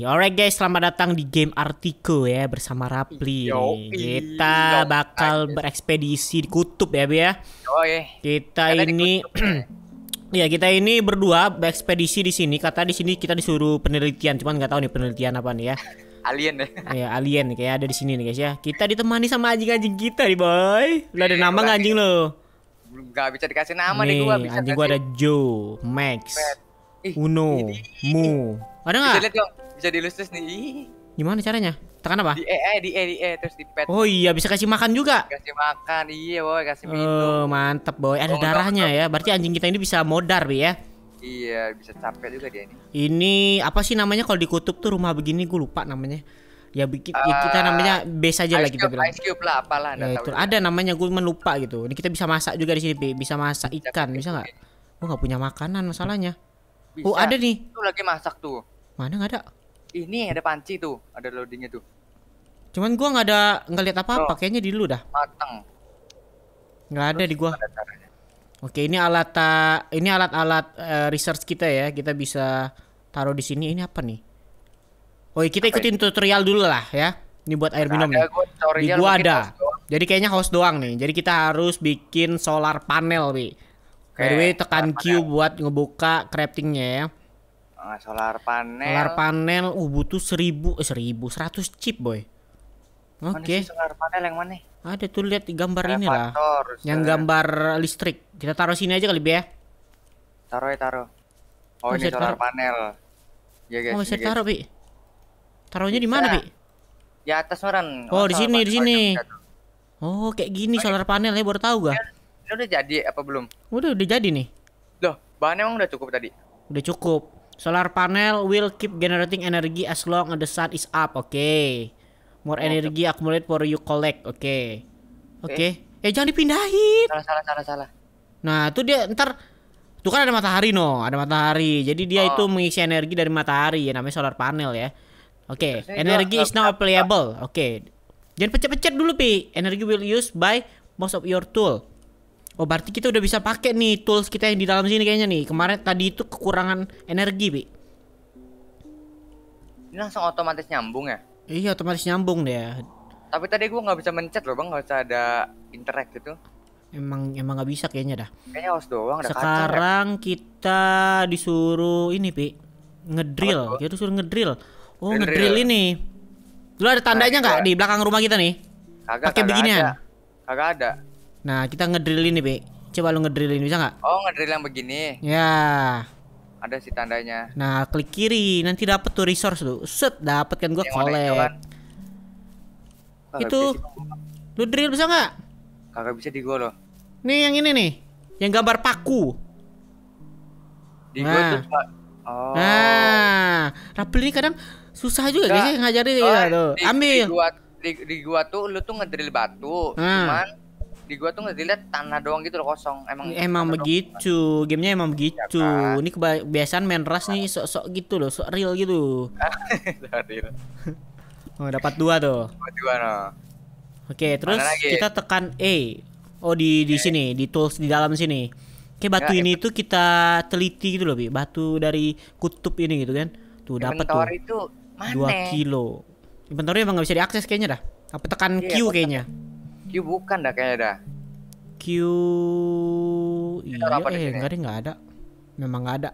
Alright guys, selamat datang di game Artico ya bersama Rapli. Kita bakal berekspedisi di kutub ya, Bi ya. Oke. kita ini Ya kita ini berdua berekspedisi di sini. Kata di sini kita disuruh penelitian, cuman nggak tahu nih penelitian apa nih ya. alien ya. Iya, alien kayak ada di sini nih guys ya. Kita ditemani sama anjing-anjing kita nih, boy. Udah ada iya, nama nggak anjing lo? Gak bisa dikasih nama nih, nih gua bisa. Anjing gua ada Joe, Max, Uno, Mu, ada nggak? Bisa lihat kok, Bisa diilustrasi nih. Gimana caranya? Tekan apa? Di E, eh, di E, di E, terus di pet. Oh iya, bisa kasih makan juga. Kasih makan, iya boy, kasih oh, minum. Oh, mantep boy, ada oh, darahnya ya. Berarti anjing kita ini bisa modar, bi ya. Iya, bisa capek juga dia ini. Ini apa sih namanya kalau di tuh rumah begini gue lupa namanya. Ya bikin uh, ya kita ah, namanya base saja lah kita bilang. Ice cube lah apalah ya, itu. Ada namanya gue melupa gitu. Ini kita bisa masak juga di sini, Bi. Bisa masak ikan, bisa nggak? Gue nggak punya makanan masalahnya. Oh, bisa. Oh, ada nih. Lu lagi masak tuh. Mana nggak ada? Ini ada panci tuh, ada loadingnya tuh. Cuman gua nggak ada nggak lihat apa-apa, kayaknya di lu dah. Matang. Nggak ada di gua. Oke, ini alat ta, eh, ini alat-alat uh, research kita ya. Kita bisa taruh di sini. Ini apa nih? Oh, kita apa ikutin ini? tutorial dulu lah ya. Ini buat air minum ya. nih. di gua ada. Jadi kayaknya host doang nih. Jadi kita harus bikin solar panel, Bi. By the tekan Q buat ngebuka craftingnya ya. Ah, solar panel. Solar panel uh butuh seribu, eh 1000 100 chip, boy. Oke. Okay. Solar panel yang mana? Ada tuh lihat gambar ini lah. Yang gambar listrik. Kita taruh sini aja kali ya. Taruh ya, taruh. Oh, oh ini solar taruh. panel. Ya guys. Oh, bisa taruh, Bi. Taruhnya di mana, Bi? Di atas orang. Oh, oh di sini, di sini. Oh, kayak gini oh, solar panel ya baru tahu gak? Ini udah jadi apa belum? Udah, udah jadi nih. Loh, bahannya emang udah cukup tadi? Udah cukup Solar panel will keep generating energy as long as the sun is up. Oke. Okay. More oh, energy okay. accumulate for you collect. Oke. Okay. Oke. Okay. Okay. Eh jangan dipindahin. Salah salah salah salah. Nah, itu dia ntar itu kan ada matahari no, ada matahari. Jadi dia oh. itu mengisi energi dari matahari ya namanya solar panel ya. Oke, okay. energi is now applicable. Eh, oke. Okay. Jangan pecet-pecet dulu, Pi. Energy will use by most of your tool. Oh berarti kita udah bisa pakai nih tools kita yang di dalam sini kayaknya nih. Kemarin tadi itu kekurangan energi, Bi. Ini langsung otomatis nyambung ya? Iya, otomatis nyambung deh. Tapi tadi gua nggak bisa mencet loh, Bang. nggak bisa ada interact gitu. Emang emang nggak bisa kayaknya dah. Kayaknya harus doang ya. Sekarang kacang, kita disuruh ini, Pi. Ngedrill. Kita disuruh ngedrill. Oh, ngedrill ini. lu ada tandanya nggak di belakang rumah kita nih? Kagak. Pakai beginian. Ada. Kagak ada. Nah, kita ngedrill ini, Be. Coba lu ngedrill ini bisa nggak? Oh, ngedrill yang begini. Ya. Ada si tandanya. Nah, klik kiri, nanti dapat tuh resource tuh. Set, dapat kan gua collect. itu lu drill bisa nggak? Kagak bisa di gua loh. Nih yang ini nih, yang gambar paku. Di nah. gua tuh Oh. Nah, Rapel ini kadang susah juga guys ngajarin iya oh, ya, tuh. Di, Ambil. Di gua, di, di gua tuh lu tuh ngedrill batu, nah. cuman di gua tuh ngeliat tanah doang gitu loh kosong emang emang begitu doang. gamenya emang begitu ya, kan? ini kebiasaan main ras nih sok-sok gitu loh sok real gitu oh dapat dua tuh dua no. oke terus kita tekan E oh di di okay. Eh. sini di tools di dalam sini Oke batu ya, ya ini tuh kita teliti gitu loh bi batu dari kutub ini gitu kan tuh dapat tuh itu mana? 2 kilo inventory emang gak bisa diakses kayaknya dah apa tekan iya, Q kayaknya Q bukan dah kayaknya dah. Q iya eh enggak ada enggak ada. Memang enggak ada.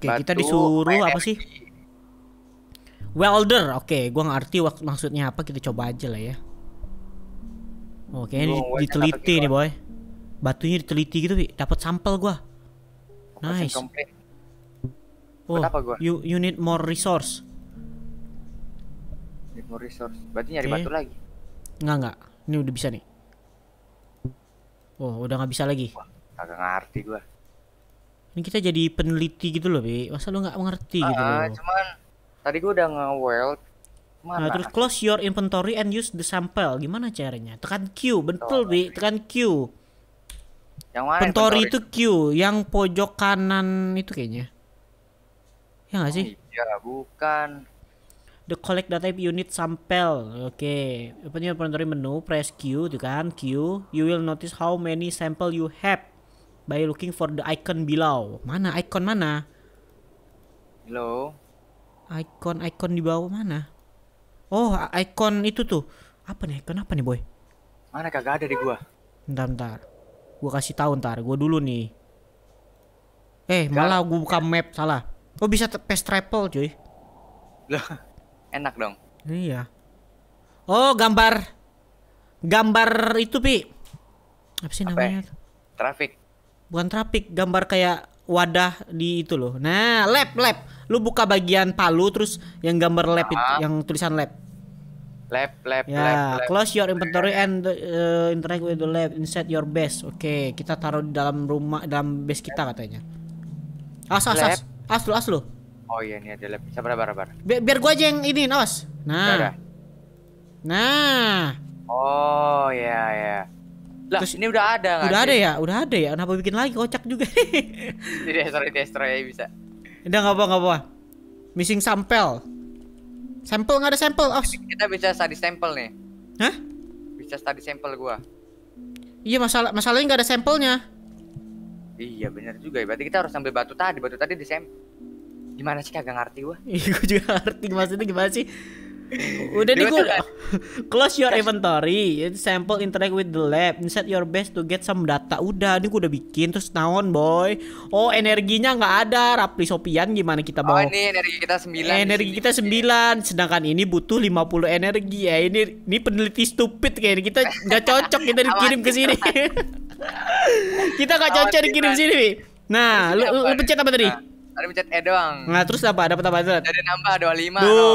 Oke, Batu, kita disuruh eh, apa sih? Eh, eh. Welder. Oke, gua ngerti maksudnya apa, kita coba aja lah ya. Oke, ini diteliti nih, boy. Batunya diteliti gitu, Bi. Dapat sampel gua. Nice. Oh, You, you need more resource. Need more resource. Berarti nyari okay. batu lagi. Enggak, enggak. Ini udah bisa nih. Oh, udah nggak bisa lagi. Kagak ngerti gua. Ini kita jadi peneliti gitu loh, Bi. Masa lu nggak ngerti uh, gitu ah, ah, loh. cuman tadi gua udah nge-weld. Nah, terus close your inventory and use the sample. Gimana caranya? Tekan Q, betul, Bi. Tekan Q. Yang mana? Inventory itu Q, yang pojok kanan itu kayaknya. Ya nggak sih? Oh, iya, bukan the collect data if you need sample. Oke, okay. open your inventory menu, press Q, tuh gitu kan, Q. You will notice how many sample you have by looking for the icon below. Mana icon mana? Hello. Icon icon di bawah mana? Oh, icon itu tuh. Apa nih icon apa nih, boy? Mana kagak ada di gua. Ntar ntar, Gua kasih tahu ntar, gua dulu nih. Eh, Gak. malah gua buka map salah. Oh, bisa fast travel, cuy. Lah enak dong. Iya. Oh, gambar gambar itu, Pi. Apa sih namanya? Apa? Traffic. Bukan traffic, gambar kayak wadah di itu loh. Nah, lab, lab. Lu buka bagian palu terus yang gambar lab itu, yang tulisan lab. Lab, lab, ya, lab, lab. Close your inventory and uh, interact with the lab inside your base. Oke, okay, kita taruh di dalam rumah dalam base kita katanya. As, as, as. As Oh iya ini ada lab. Sabar sabar sabar. Bi biar gua aja yang ini, nos. Nah. Udah, Nah. Oh iya iya. Lah, Terus ini udah ada kan? Udah ada ya? Udah ada ya? Kenapa bikin lagi? Kocak juga nih. Di destroy, destroy aja bisa. Udah nggak apa-apa, apa Missing sampel. Sampel nggak ada sampel, Os. Kita bisa study sampel nih. Hah? Bisa study sampel gua. Iya, masalah masalahnya nggak ada sampelnya. Iya, benar juga ya. Berarti kita harus ambil batu tadi. Batu tadi di sampel gimana sih kagak ngerti gua iya gua juga ngerti maksudnya gimana sih udah nih gua close your inventory sample interact with the lab set your best to get some data udah ini gua udah bikin terus naon boy oh energinya nggak ada rapli sopian gimana kita bawa oh ini energi kita sembilan, energi kita sembilan, sedangkan ini butuh lima puluh energi ya ini ini peneliti stupid kayaknya kita nggak cocok kita dikirim ke sini kita nggak cocok dikirim sini nah lu, lu pencet apa tadi nah ada mencet E doang. Nah, terus apa? Dapat apa? Dapat. Jadi nambah 25. Tuh. No.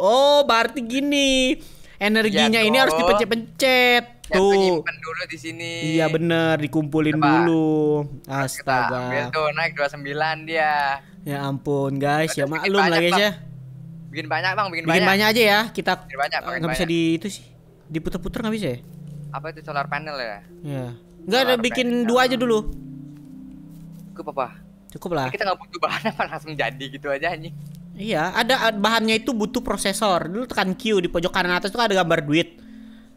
Oh, berarti gini. Energinya ya, ini harus dipencet-pencet. Ya, tuh. simpan dulu di sini. Iya, bener dikumpulin Coba. dulu. Astaga. Ambil tuh naik 29 dia. Ya ampun, guys. ya maklum lagi aja ya. Bikin banyak, Bang, bikin, bikin banyak. banyak aja ya. Kita bikin banyak, eh, bisa di itu sih. Diputer-puter nggak bisa ya? Apa itu solar panel ya? Iya. Enggak ada bikin dua aja dulu. Ke papa cukup lah. Kita nggak butuh bahan apa langsung jadi gitu aja anjing. Iya, ada bahannya itu butuh prosesor. Dulu tekan Q di pojok kanan atas itu kan ada gambar duit.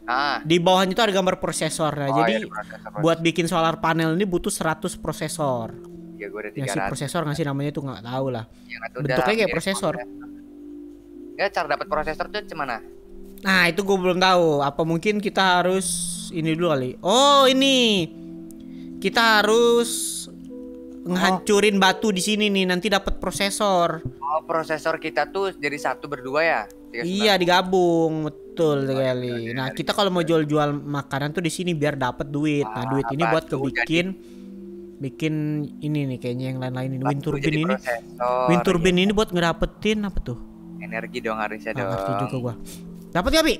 Ah. Di bawahnya itu ada gambar prosesor. Nah, oh, jadi iya, prosesor, buat bikin solar panel ini butuh 100 prosesor. Iya, ya, gue ada 300. prosesor ngasih namanya tuh nggak tahu lah. Ya, Bentuknya kayak prosesor. Ya, cara dapat prosesor tuh gimana? Nah, itu gue belum tahu. Apa mungkin kita harus ini dulu kali? Oh, ini. Kita harus ngehancurin oh. batu di sini nih nanti dapat prosesor. Oh, prosesor kita tuh jadi satu berdua ya? Iya, digabung. Betul oh, sekali. Oh, nah, kita kalau mau jual-jual makanan tuh di sini biar dapat duit. Nah, ah, duit ini buat kebikin bikin ini nih kayaknya yang lain-lain ini wind turbine ini. Wind turbine ini buat ngedapetin apa tuh? Energi dong harusnya ah, dong. Ngerti juga gua. Dapat ya, Bi?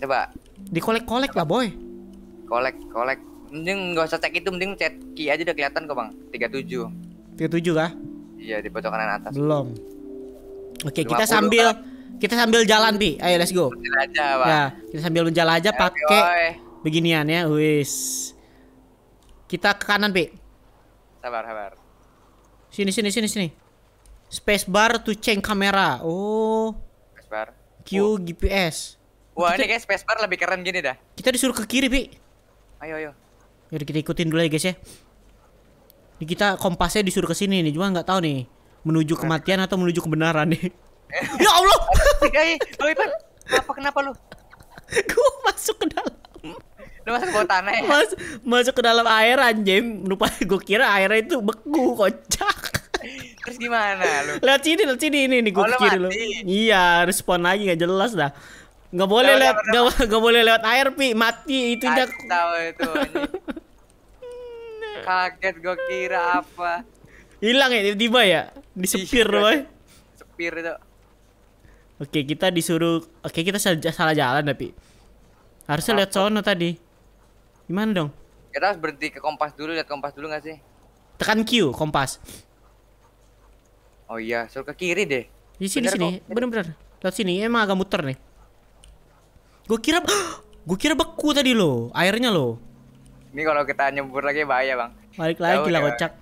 Coba. Dikolek-kolek lah, boy. Kolek, kolek mending nggak usah cek itu mending cek key aja udah kelihatan kok bang tiga tujuh kah iya di pojok kanan atas belum oke okay, kita sambil kan? kita sambil jalan pi ayo let's go aja, bang. ya kita sambil menjalan aja pakai beginian ya wis kita ke kanan pi sabar sabar sini sini sini sini space bar to change kamera oh space bar Q oh. GPS Wah kita... ini kayak spacebar lebih keren gini dah Kita disuruh ke kiri pi Ayo ayo Yaudah kita ikutin dulu ya guys ya. Ini kita kompasnya disuruh ke sini nih, cuma nggak tahu nih menuju kematian atau menuju kebenaran nih. Eh. ya Allah. Hei, iya, Ipan, apa kenapa lu? Gue masuk ke dalam. Lu masuk ke bawah tanah eh. ya? Mas, masuk ke dalam air anjing. Lupa gue kira airnya itu beku kocak. Terus gimana lu? Lihat sini, lihat sini ini nih gue oh, kiri lu. Iya, respon lagi nggak jelas dah. Gak boleh lewat gak boleh lewat air, Pi. Mati itu Tahu itu. Iya. Kaget gue kira apa. Hilang ya tiba-tiba ya? Disepir iya. boy. Sepir itu. Oke, kita disuruh Oke, kita salah jalan tapi. Harusnya lihat sono tadi. Gimana dong? Kita harus berhenti ke kompas dulu, lihat kompas dulu gak sih? Tekan Q, kompas. Oh iya, suruh ke kiri deh. Di sini Bener sini, bener-bener. Lihat sini, emang agak muter nih. Gue kira, gue kira beku tadi lo airnya lo ini kalau kita nyebur lagi bahaya, Bang. Balik lagi lah kocak.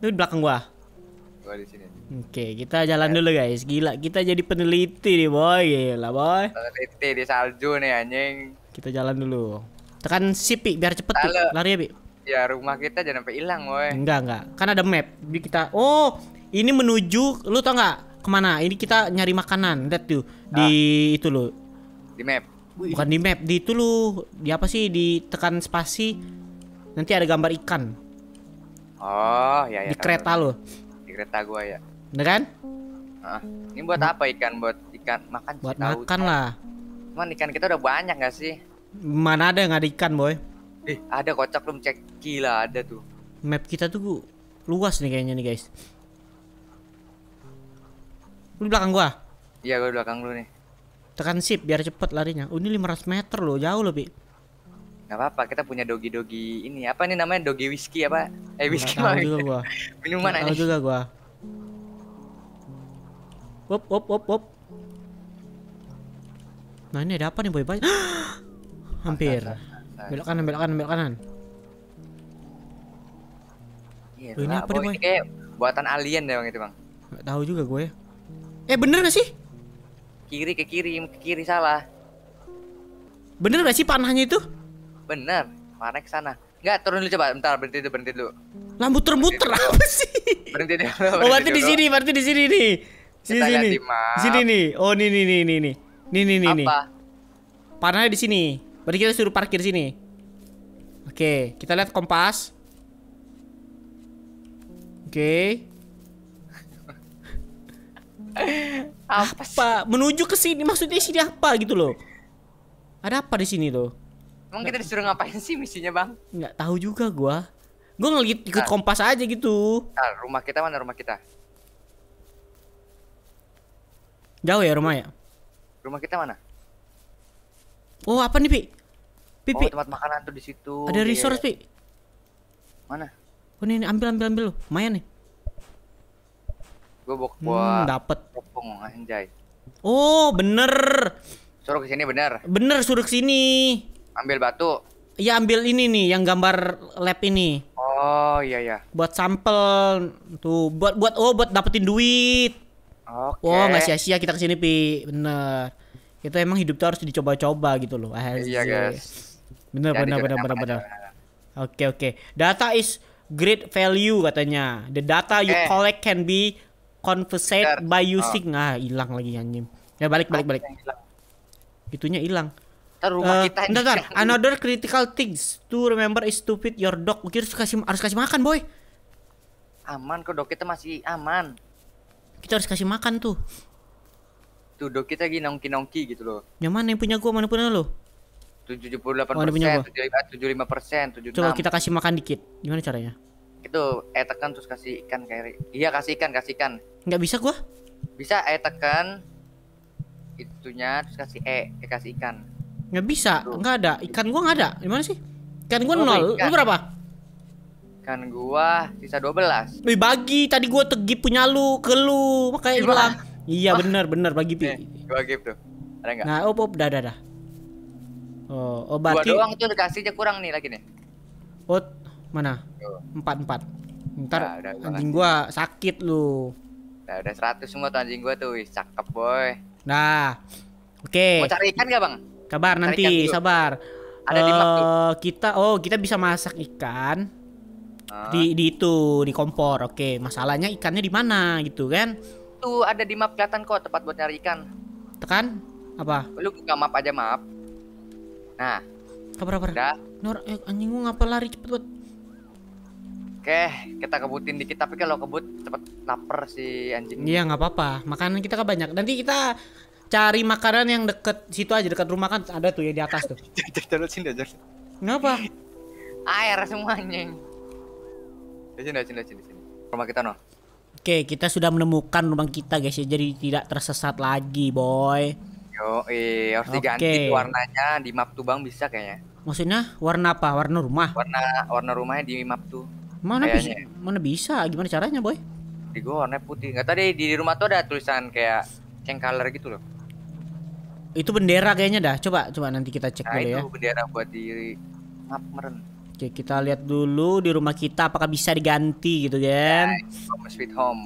Itu di belakang gua. Gua di sini. Oke, kita jalan ya. dulu guys. Gila, kita jadi peneliti nih, boy. Gila, boy. Peneliti di salju nih anjing. Kita jalan dulu. Tekan sipi biar cepet tuh. Lari ya, Bi. Ya, rumah kita jangan sampai hilang, boy. Enggak, enggak. Kan ada map. Jadi kita Oh, ini menuju lu tau nggak kemana? Ini kita nyari makanan. Lihat tuh ah. di itu lo. Di map. Bukan di map, di itu lu di apa sih di tekan spasi nanti ada gambar ikan. Oh, ya ya. Di kereta lu. Di kereta gua ya. Bener kan? Nah, ini buat hmm. apa ikan? Buat ikan makan Buat makan tahu. lah. Cuman ikan kita udah banyak gak sih? Mana ada yang ada ikan, boy? Eh, ada kocak belum cek gila ada tuh. Map kita tuh luas nih kayaknya nih, guys. Lu belakang gua? Iya, gua belakang lu nih. Tekan sip biar cepet larinya. Oh, ini 500 meter loh, jauh lebih. Gak apa-apa, kita punya dogi-dogi ini. Apa ini namanya dogi whiskey apa? Eh whiskey mah. juga gua. Minuman aja. juga gua. Wop wop wop wop. Nah, ini ada apa nih, Boy? boy Hampir. Belok kanan, belok kanan, belok kanan. Iya, ini apa nih, Boy? Kayak buatan alien deh, Bang itu, Bang. Gak tahu juga gue. Ya. Eh, bener gak sih? kiri ke kiri ke kiri salah bener gak sih panahnya itu bener panah ke sana nggak turun dulu coba. Bentar, berhenti dulu, berhenti dulu. Lah muter-muter apa sih? Berhenti dulu. Oh, berhenti oh, berarti di sini, berarti di sini nih. Sini Kita sini. Sini nih. Oh, ini ini ini nih nih. Nih nih nih nih. Apa? Panahnya di sini. Berarti kita suruh parkir sini. Oke, kita lihat kompas. Oke. apa, apa? menuju ke sini maksudnya sini apa gitu loh ada apa di sini loh emang kita disuruh ngapain sih misinya bang nggak tahu juga gua gua ngelihat ikut nah. kompas aja gitu nah, rumah kita mana rumah kita jauh ya rumah ya rumah kita mana oh apa nih pi pi, oh, pi. Oh, tempat makanan tuh di situ ada iya, resource iya. pi mana oh ini, ini ambil ambil ambil lumayan nih Gue bawa hmm, dapet. Tepung, anjay. Oh, bener. Suruh ke sini bener. Bener suruh ke sini. Ambil batu. Iya, ambil ini nih yang gambar lab ini. Oh, iya iya. Buat sampel tuh, buat buat oh buat dapetin duit. Oke. Okay. Oh, nggak sia-sia kita kesini Pi. Bener. Itu emang hidup tuh harus dicoba-coba gitu loh. Eh. Iya, guys. Bener, bener, bener, bener, bener. Oke, oke. Data is great value katanya. The data you eh. collect can be conversate by using ah. ah hilang lagi anjing ya balik balik balik itunya hilang rumah uh, another critical things to remember is to feed your dog kita harus kasih harus kasih makan boy aman kok dog kita masih aman kita harus kasih makan tuh tuh dog kita gini nongki nongki gitu loh yang mana yang punya gua mana punya lo tujuh puluh delapan persen tujuh lima persen tujuh coba kita kasih makan dikit gimana caranya itu eh tekan terus kasih ikan kayak iya kasih ikan kasih ikan nggak bisa gua bisa eh tekan itunya terus kasih e eh, kasih ikan nggak bisa Tuh. nggak ada ikan gua nggak ada gimana sih ikan gua oh, nol ikan. lu berapa ikan gua sisa 12 belas bagi tadi gua tegi punya lu ke lu makanya hilang iya bener bener bagi pi bagi eh, gua tuh ada nggak nah op op dah dah dah oh obat oh, gua doang tuh dikasihnya kurang nih lagi nih Oh, Mana? Empat empat. Ntar nah, anjing gua sakit lu. Nah, udah seratus semua tuh anjing gua tuh, wih, cakep boy. Nah. Oke. Okay. Mau cari ikan gak, Bang? Sabar nanti, sabar. Ada di map eh, Kita oh, kita bisa masak ikan. Uh. Di di itu, di kompor. Oke, okay. masalahnya ikannya di mana gitu kan? Tuh ada di map kelihatan kok tempat buat nyari ikan. Tekan apa? Lu buka map aja map. Nah. kabar apa Nur, Nor, eh, anjing gua ngapa lari cepet banget? Oke, kita kebutin dikit tapi kalau kebut cepet lapar si anjing. Iya nggak apa-apa, makanan kita kan banyak. Nanti kita cari makanan yang deket situ aja dekat rumah kan ada tuh ya di atas tuh. Jalan sini aja. Kenapa? Air semuanya. Eh, sini, sini, sini, sini. Rumah kita noh. Oke, kita sudah menemukan rumah kita guys ya, jadi tidak tersesat lagi, boy. Yo, eh, harus diganti okay. warnanya di map tuh bang bisa kayaknya. Maksudnya warna apa? Warna rumah? Warna warna rumahnya di map tuh. Mana bisa? Mana bisa? Gimana caranya, boy? Di gua warna putih. Enggak tadi di rumah tuh ada tulisan kayak cengkaler gitu loh. Itu bendera kayaknya dah. Coba coba nanti kita cek nah, dulu itu ya. itu bendera buat di map meren. Oke, kita lihat dulu di rumah kita apakah bisa diganti gitu kan. Home sweet home.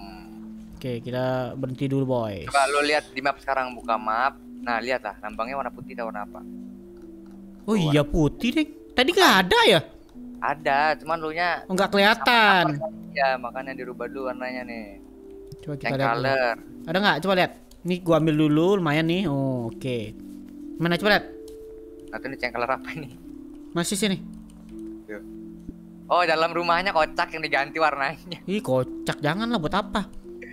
Oke, kita berhenti dulu, boy. Coba lo lihat di map sekarang buka map. Nah, lihat lah lambangnya warna putih atau warna apa. Oh, oh iya warna. putih deh. Tadi nggak nah. ada ya? Ada, cuman lu nya enggak oh, kelihatan. Iya, makanya dirubah dulu warnanya nih. Coba kita lihat. Color. Ada enggak? Coba lihat. Nih gua ambil dulu lumayan nih. Oh, oke. Okay. Mana coba lihat? Atau ini color apa ini? Masih sini. Iya. Oh, dalam rumahnya kocak yang diganti warnanya. Ih, kocak. jangan lah buat apa?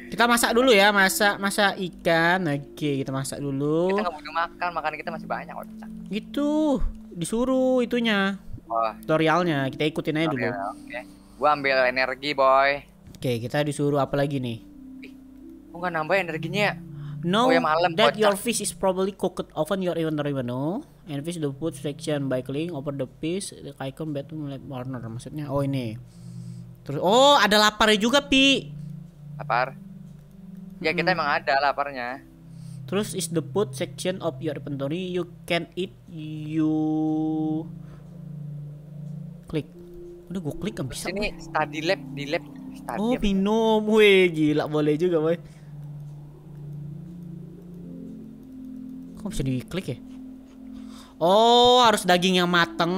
Kita masak dulu ya, masak masak ikan. Oke, kita masak dulu. Kita nggak butuh makan, makanan kita masih banyak kocak. Gitu, disuruh itunya oh. tutorialnya kita ikutin aja dulu. dulu okay. gua ambil energi boy oke okay, kita disuruh apa lagi nih gua nggak nambah energinya No, oh, ya, malam, that kocak. your fish is probably cooked Often your even menu. and fish the food section by clicking over the fish the icon bottom left corner maksudnya oh ini terus oh ada lapar juga pi lapar ya hmm. kita emang ada laparnya terus is the food section of your inventory you can eat you Udah gue klik kan bisa. Ini study lab, di lab. Study oh, minum. we gila boleh juga, boy. Kok bisa diklik ya? Oh, harus daging yang mateng,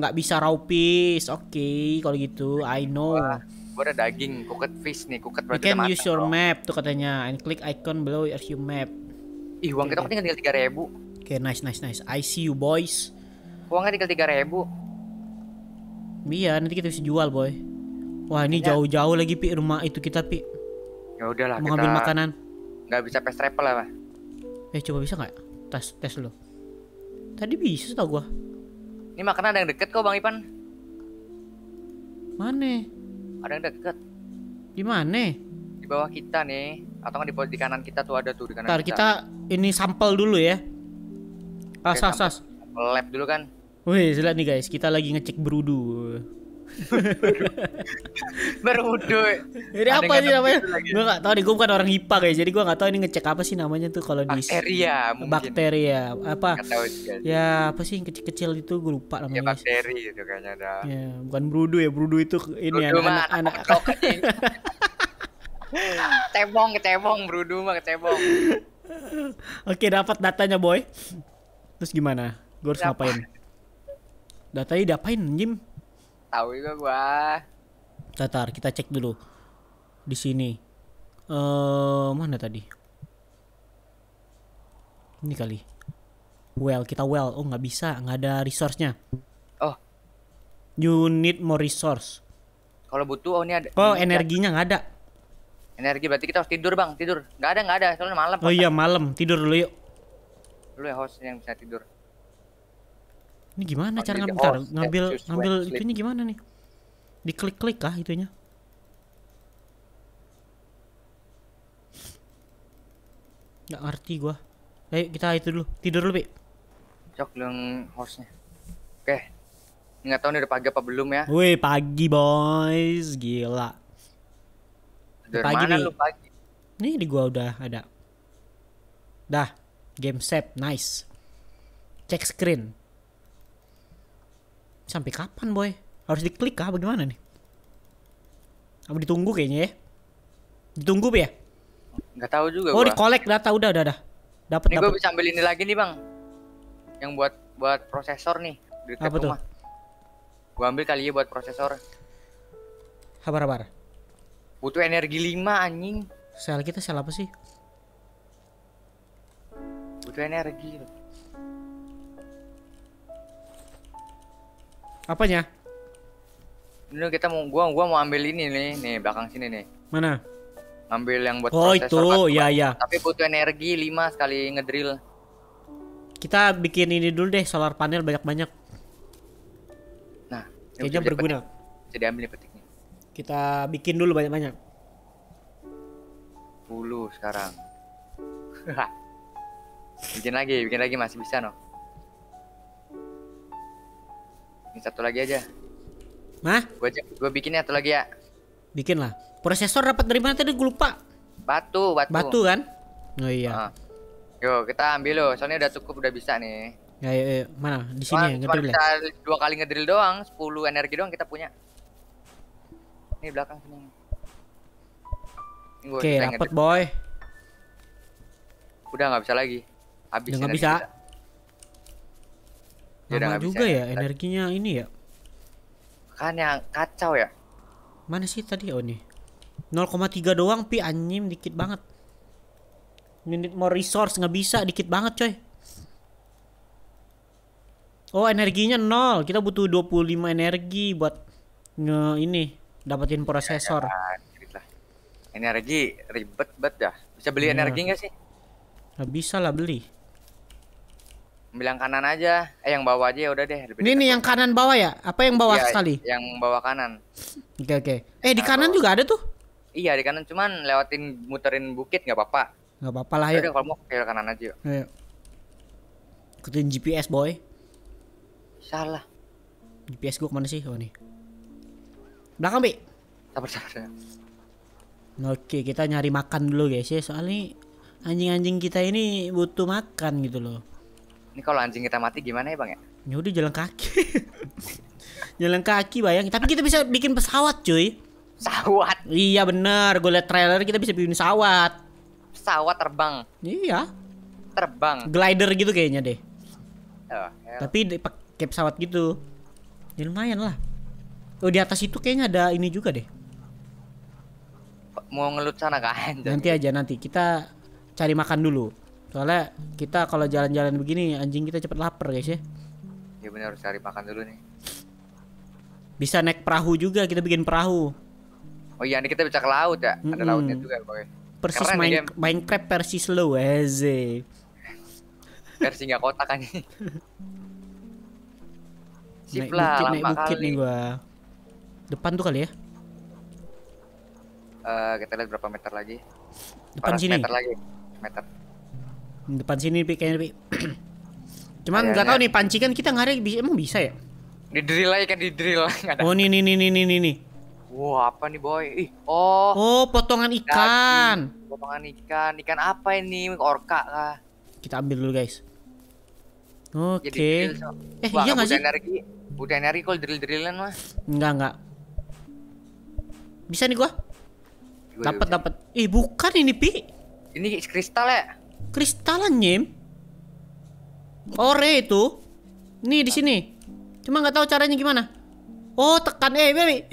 nggak bisa raw fish. Oke, okay, kalau gitu, I know. Wah, gua ada daging, cooked fish nih, cooked berarti You can use your bro. map tuh katanya, and click icon below as you map. Ih, uang okay, kita tinggal tiga ribu. Oke, okay, nice, nice, nice. I see you boys. Uangnya tinggal tiga ribu. Iya, nanti kita bisa jual, boy. Wah, ini iya. jauh-jauh lagi pi rumah itu kita pi. Ya udahlah, mau kita ngambil makanan. Gak bisa fast travel lah, Pak. Eh, coba bisa nggak? Tes tes lo. Tadi bisa tau gua. Ini makanan ada yang deket kok, Bang Ipan. Mana? Ada yang deket. Di mana? Di bawah kita nih. Atau di di kanan kita tuh ada tuh di kanan Ntar, kita. kita ini sampel dulu ya. Asas, asas. Lab dulu kan. Wih, selat nih guys, kita lagi ngecek berudu. berudu. Ini apa sih namanya? Gue gak tau nih, gue bukan orang IPA guys. Jadi gue gak tau ini ngecek apa sih namanya tuh kalau di bakteria mungkin. Bakteria apa? Ya, apa sih yang kecil-kecil itu gue lupa namanya. Ya bakteri itu kayaknya ada. Ya, bukan berudu ya, berudu itu ini anak-anak Tebong, cebong berudu mah cebong oke dapat datanya boy terus gimana gue harus dapat. ngapain Datanya diapain Jim? Tahu juga gua. Tatar, kita cek dulu. Di sini. Eh, mana tadi? Ini kali. Well, kita well. Oh, nggak bisa, nggak ada resource-nya. Oh. You need more resource. Kalau butuh oh ini ada. Oh, energinya nggak ada. Energi berarti kita harus tidur, Bang. Tidur. Nggak ada, nggak ada. Soalnya malam. Oh iya, malam. Tidur dulu yuk. Lu ya host yang bisa tidur. Ini gimana cara ngambil tar, ngambil ngambil ini gimana nih? Diklik-klik kah itunya? Gak ngerti gua. Ayo eh, kita itu dulu, tidur dulu, pi Cok horse nya Oke. Nggak tahu nih udah pagi apa belum ya. Wih, pagi, boys. Gila. Dari pagi mana nih. lu pagi? Nih di gua udah ada. Dah, game set, nice. Cek screen. Sampai kapan boy? Harus diklik kah bagaimana nih? Apa ditunggu kayaknya ya? Ditunggu ya? nggak tahu juga Oh, dikolek di collect data udah udah udah. Dapat Ini gue bisa ambil ini lagi nih, Bang. Yang buat buat prosesor nih dekat Apa rumah. Tuh? Gue ambil kali ya buat prosesor. Habar-habar. Butuh energi 5 anjing. Sel kita sel apa sih? Butuh energi. Apanya? Ini kita mau gua gua mau ambil ini nih, nih belakang sini nih. Mana? Ambil yang buat Oh, itu. ya ya. Tapi butuh energi 5 sekali ngedrill. Kita bikin ini dulu deh solar panel banyak-banyak. Nah, kayaknya berguna. Jadi ambil petiknya. Kita bikin dulu banyak-banyak. 10 sekarang. bikin lagi, bikin lagi masih bisa noh. Ini satu lagi aja. Mah? Gue gua bikin ya, satu lagi ya. Bikin lah. Prosesor dapat dari mana tadi gue lupa. Batu, batu. Batu kan? Oh iya. Uh. Yo, kita ambil loh. Soalnya udah cukup, udah bisa nih. Ya, ya, ya. mana? Di sini cuma, ya, ngedrill. Cuma ya? dua kali ngedrill doang, 10 energi doang kita punya. Ini belakang sini. Oke, okay, dapat boy. Udah nggak bisa lagi. Habis. Enggak bisa. Kita. Lama juga ya, ya energinya ini ya. Kan yang kacau ya. Mana sih tadi oh nih. 0,3 doang pi anjim dikit banget. unit more resource nggak bisa dikit banget coy. Oh energinya nol. Kita butuh 25 energi buat nge ini dapetin iya, prosesor. Kan. Gitu energi ribet banget dah. Bisa beli ya. energi nggak sih? Nggak bisa lah beli bilang kanan aja eh yang bawah aja ya udah deh lebih ini nih yang kanan bawah ya apa yang bawah ya, sekali yang bawah kanan oke okay, oke okay. eh di nah, kanan bawah. juga ada tuh iya di kanan cuman lewatin muterin bukit nggak apa-apa nggak apa-apa lah ya kalau mau ke kanan aja Ayo. Ketin GPS boy salah GPS gua kemana sih oh nih belakang bi sabar sabar Oke, kita nyari makan dulu guys ya. Soalnya anjing-anjing kita ini butuh makan gitu loh. Ini kalau anjing kita mati gimana ya bang ya? Ya jalan kaki. jalan kaki bayangin. Tapi kita bisa bikin pesawat cuy. Pesawat? Iya bener. Gue liat trailer kita bisa bikin pesawat. Pesawat terbang? Iya. Terbang? Glider gitu kayaknya deh. Oh, ya. Tapi pakai pesawat gitu. Ya lumayan lah. Oh di atas itu kayaknya ada ini juga deh. Mau ngelut sana kan? Nanti aja nanti kita cari makan dulu. Soalnya kita kalau jalan-jalan begini anjing kita cepet lapar guys ya. ya benar harus cari makan dulu nih. Bisa naik perahu juga kita bikin perahu. Oh iya nih kita bisa ke laut ya. Mm -mm. Ada lautnya juga pokoknya. Persis main, Minecraft versi slow aja. versi nggak kotak kan. Sip naik lah, bukit, naik bukit kali. nih gua. Depan tuh kali ya. Uh, kita lihat berapa meter lagi. Depan sini. Meter lagi. Meter. Depan sini Pi kayaknya Pi. Cuman iya, nggak iya. tahu nih pancingan kita ngarep bisa emang bisa ya? Di drill aja kan di drill. Oh nih nih nih nih nih nih. Wah wow, apa nih boy? Ih, oh. Oh potongan ikan. Daging. Potongan ikan. Ikan apa ini? Orka kah? Kita ambil dulu guys. Oke. Okay. So. Eh Wah, iya nggak sih? Energi. Udah energi kalau drill drillan mas. Enggak enggak. Bisa nih gua dapat dapat. Ih bukan ini pi. Ini kristal ya? kristalan nyim ore itu nih di sini cuma nggak tahu caranya gimana oh tekan E baby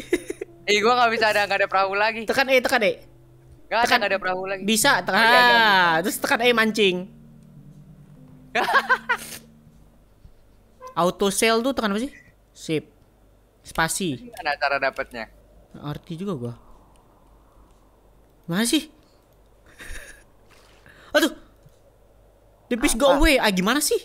Eh gua nggak bisa ada nggak ada perahu lagi. Tekan E, tekan E. Gak tekan, ada, ada perahu lagi. Bisa, iya, tekan. Iya, e. iya. Ah, ada, ada. terus tekan E mancing. Auto sell tuh tekan apa sih? Sip. Spasi. Mana cara dapatnya? Arti juga gua. Masih. Aduh. The fish go away. Ah gimana sih?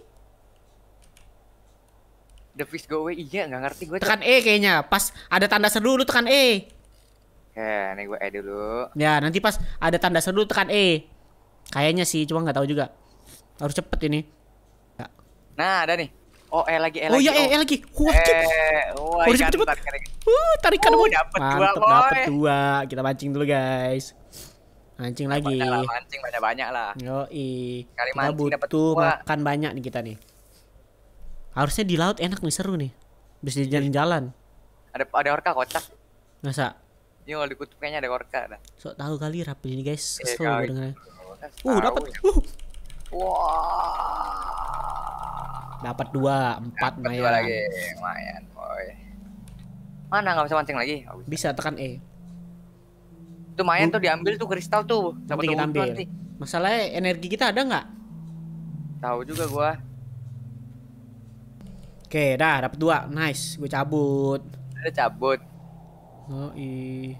The fish go away. Iya, nggak ngerti gue. Tekan E kayaknya. Pas ada tanda seru lu tekan E. Ya, nih gue E dulu. Ya, nanti pas ada tanda seru tekan E. Kayaknya sih, cuma nggak tahu juga. Harus cepet ini. Ya. Nah, ada nih. Oh, E lagi, E lagi. oh, iya, E, e lagi. Oh. Wah, e, wah, oh, cepet, cepet. Uh, tarikan, uh, dapet mantep, dua, boy. dapet dua. Kita mancing dulu, guys. Mancing lagi. Banyak lah, mancing banyak-banyak lah. i Kali kita butuh makan banyak nih kita nih. Harusnya di laut enak nih seru nih. Bisa jalan-jalan. Ada ada orka kocak. Masa? Ini kalau di kutub kayaknya ada orka dah. So tahu kali rapi ini guys. Iya, Kesel yeah, dengan Uh, dapat. Uh. Wah. Wow. Dapat dua, empat dapet mayan. Dua lagi, mayan, boy. Mana nggak bisa mancing lagi? Oh, bisa. bisa tekan E main tuh diambil tuh kristal tuh dapat kita ambil nanti. masalahnya energi kita ada nggak tahu juga gua oke dah dapat dua nice gue cabut udah cabut oh i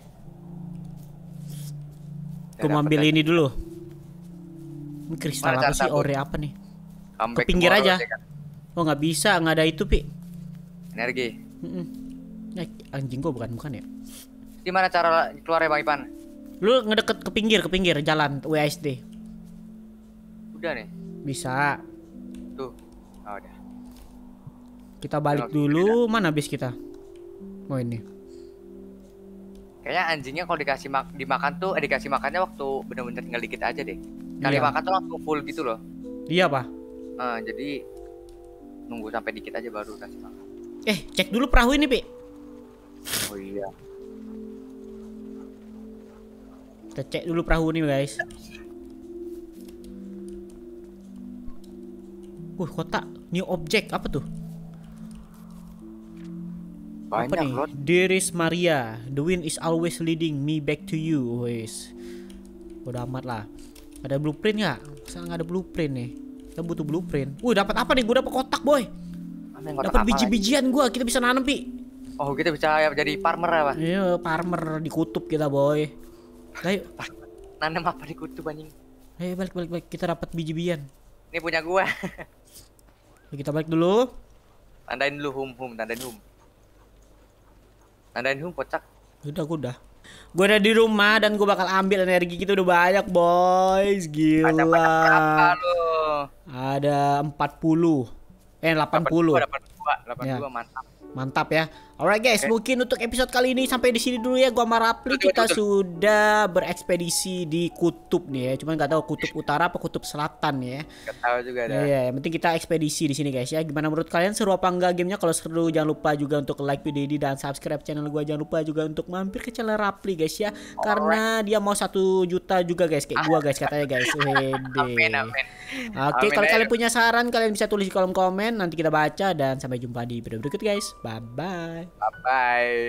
gue ambil ini dulu ini kristal Mana apa sih ore apa nih ke pinggir aja kan? oh nggak bisa nggak ada itu pi energi mm -mm. anjing gue bukan bukan ya gimana cara keluar keluarnya bang Ipan Lu ngedeket ke pinggir, ke pinggir jalan WSD. Udah nih. Bisa. Tuh. Oh, udah. Kita balik Lalu, dulu. Kita. Mana bis kita? Oh ini. Kayaknya anjingnya kalau dikasih mak dimakan tuh eh, dikasih makannya waktu bener-bener tinggal dikit aja deh. Kali iya. makan tuh langsung full gitu loh. Iya, Pak. Uh, jadi nunggu sampai dikit aja baru kasih makan. Eh, cek dulu perahu ini, Pi. Oh iya. Kita cek dulu perahu nih guys. Wuh kotak new object apa tuh? Banyak apa nih? Lot. Dearest Maria, the wind is always leading me back to you. guys. Udah amat lah. Ada blueprint nggak? Masa nggak ada blueprint nih? Kita butuh blueprint. Wuh dapat apa nih? Gue dapet kotak boy. Dapat biji-bijian gue. Kita bisa nanam pi. Oh kita bisa ya, jadi farmer apa? Ya, iya farmer di kutub kita boy. Ayo. Nanam apa di kutu anjing? Ayo balik balik balik kita dapat biji-bijian. Ini punya gua. kita balik dulu. Tandain dulu hum hum, tandain hum. Tandain hum kocak. Udah gua udah. gua ada di rumah dan gua bakal ambil energi kita udah banyak boys Gila Ada berapa puluh Ada 40 Eh 80 82, 82 ya. mantap Mantap ya Alright guys, okay. Eh. mungkin untuk episode kali ini sampai di sini dulu ya. Gua Marapli kita sudah berekspedisi di kutub nih ya. Cuman nggak tahu kutub iya. utara apa kutub selatan ya. tahu juga dah. Iya, yang penting kita ekspedisi di sini guys ya. Gimana menurut kalian seru apa enggak gamenya? Kalau seru jangan lupa juga untuk like video ini dan subscribe channel gua. Jangan lupa juga untuk mampir ke channel Rapli guys ya. Alright. Karena dia mau satu juta juga guys kayak gua guys katanya guys. Oke, okay, kalau kalian punya saran kalian bisa tulis di kolom komen nanti kita baca dan sampai jumpa di video berikut guys. Bye bye. Bye bye.